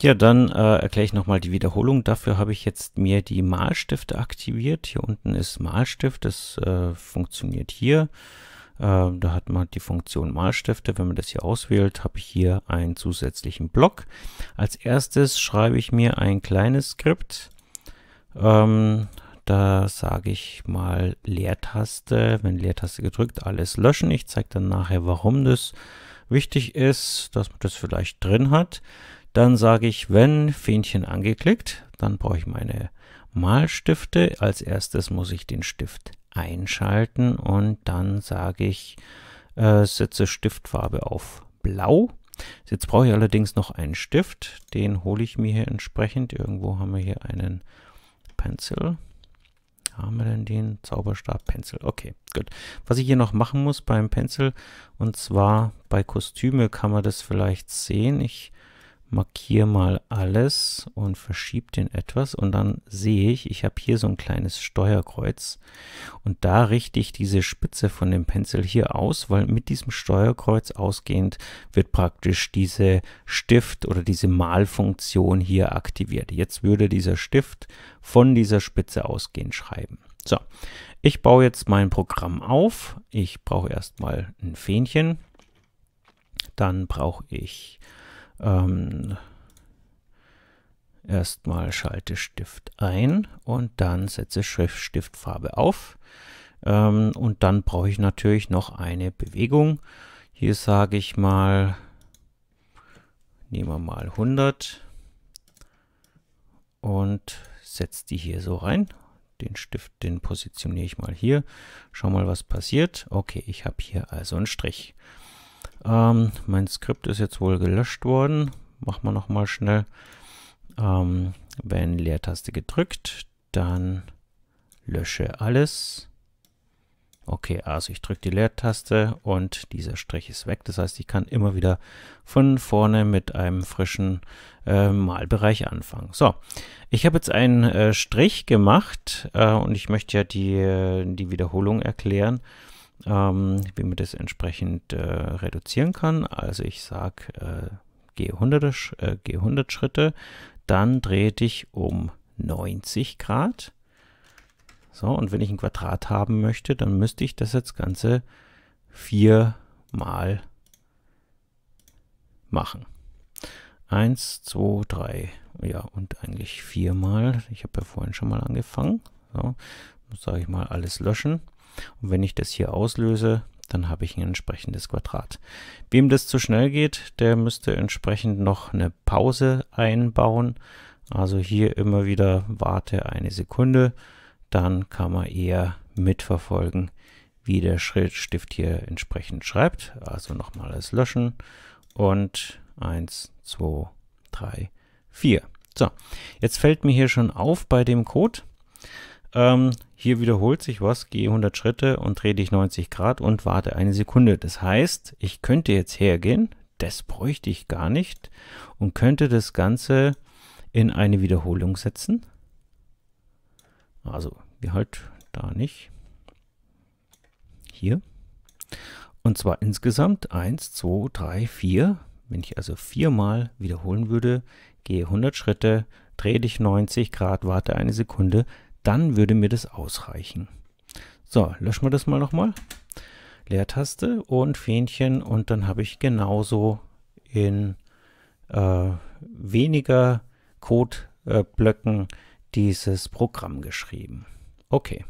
Ja, dann äh, erkläre ich nochmal die Wiederholung. Dafür habe ich jetzt mir die Malstifte aktiviert. Hier unten ist Malstift, das äh, funktioniert hier. Äh, da hat man die Funktion Malstifte. Wenn man das hier auswählt, habe ich hier einen zusätzlichen Block. Als erstes schreibe ich mir ein kleines Skript. Ähm, da sage ich mal Leertaste, wenn Leertaste gedrückt, alles löschen. Ich zeige dann nachher, warum das wichtig ist, dass man das vielleicht drin hat. Dann sage ich, wenn Fähnchen angeklickt, dann brauche ich meine Malstifte. Als erstes muss ich den Stift einschalten und dann sage ich, äh, setze Stiftfarbe auf blau. Jetzt brauche ich allerdings noch einen Stift, den hole ich mir hier entsprechend. Irgendwo haben wir hier einen Pencil. Haben wir denn den Zauberstab Pencil? Okay, gut. Was ich hier noch machen muss beim Pencil, und zwar bei Kostüme kann man das vielleicht sehen. Ich markiere mal alles und verschiebe den etwas und dann sehe ich, ich habe hier so ein kleines Steuerkreuz und da richte ich diese Spitze von dem Pencil hier aus, weil mit diesem Steuerkreuz ausgehend wird praktisch diese Stift oder diese Malfunktion hier aktiviert. Jetzt würde dieser Stift von dieser Spitze ausgehend schreiben. So, ich baue jetzt mein Programm auf. Ich brauche erstmal ein Fähnchen. Dann brauche ich ähm, erstmal schalte Stift ein und dann setze Schriftstiftfarbe auf. Ähm, und dann brauche ich natürlich noch eine Bewegung. Hier sage ich mal, nehmen wir mal 100 und setze die hier so rein. Den Stift, den positioniere ich mal hier. Schau mal, was passiert. Okay, ich habe hier also einen Strich. Ähm, mein Skript ist jetzt wohl gelöscht worden. Machen wir nochmal schnell. Ähm, wenn Leertaste gedrückt, dann lösche alles. Okay, also ich drücke die Leertaste und dieser Strich ist weg. Das heißt, ich kann immer wieder von vorne mit einem frischen äh, Malbereich anfangen. So, ich habe jetzt einen äh, Strich gemacht äh, und ich möchte ja die, äh, die Wiederholung erklären ähm, wie man das entsprechend äh, reduzieren kann. Also ich sage, äh, gehe 100, äh, geh 100 Schritte, dann drehe ich um 90 Grad. So, und wenn ich ein Quadrat haben möchte, dann müsste ich das jetzt Ganze viermal machen. Eins, zwei, drei, ja, und eigentlich viermal. Ich habe ja vorhin schon mal angefangen. So, sage ich mal, alles löschen. Und wenn ich das hier auslöse, dann habe ich ein entsprechendes Quadrat. Wem das zu schnell geht, der müsste entsprechend noch eine Pause einbauen. Also hier immer wieder warte eine Sekunde, dann kann man eher mitverfolgen, wie der Schrittstift hier entsprechend schreibt. Also nochmal das Löschen und 1, 2, 3, 4. So, jetzt fällt mir hier schon auf bei dem Code, ähm, hier wiederholt sich was, gehe 100 Schritte und drehe dich 90 Grad und warte eine Sekunde. Das heißt, ich könnte jetzt hergehen, das bräuchte ich gar nicht und könnte das Ganze in eine Wiederholung setzen. Also wie halt da nicht. Hier. Und zwar insgesamt 1, 2, 3, 4. Wenn ich also viermal wiederholen würde, gehe 100 Schritte, drehe dich 90 Grad, warte eine Sekunde, dann würde mir das ausreichen. So, löschen wir das mal nochmal. Leertaste und Fähnchen und dann habe ich genauso in äh, weniger Codeblöcken äh, dieses Programm geschrieben. Okay.